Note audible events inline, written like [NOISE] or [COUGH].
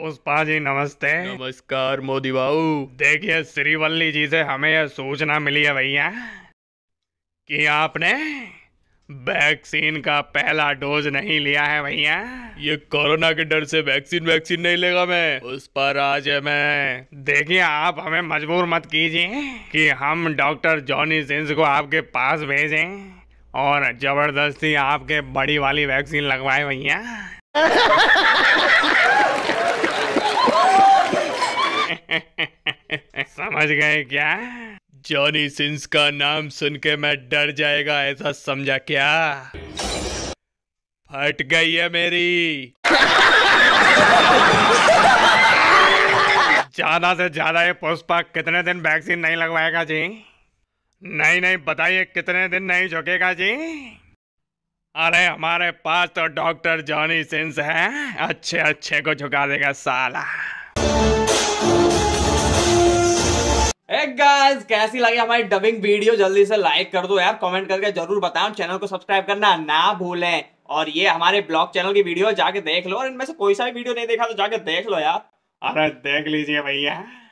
पुष्पा जी नमस्ते नमस्कार मोदी बाबू देखिए श्रीवल्ली जी से हमें यह सूचना मिली है भैया कि आपने वैक्सीन का पहला डोज नहीं लिया है भैया ये कोरोना के डर से वैक्सीन वैक्सीन नहीं लेगा मैं उस पर आज है मैं देखिए आप हमें मजबूर मत कीजिए कि हम डॉक्टर जॉनी सिंस को आपके पास भेजें और जबरदस्ती आपके बड़ी वाली वैक्सीन लगवाए भैया [LAUGHS] समझ गए क्या जॉनी सिंस का नाम सुन के मैं डर जाएगा ऐसा समझा क्या फट गई है मेरी ज्यादा से ज्यादा ये पुष्पा कितने दिन वैक्सीन नहीं लगवाएगा जी नहीं नहीं बताइए कितने दिन नहीं झुकेगा जी अरे हमारे पास तो डॉक्टर जॉनी सिंस है अच्छे अच्छे को झुका देगा साला गाइस कैसी लगी हमारी डबिंग वीडियो जल्दी से लाइक कर दो यार कमेंट करके जरूर बताओ चैनल को सब्सक्राइब करना ना भूलें और ये हमारे ब्लॉग चैनल की वीडियो जाके देख लो और इनमें से कोई सा भी वीडियो नहीं देखा तो जाके देख लो यार अरे देख लीजिए भैया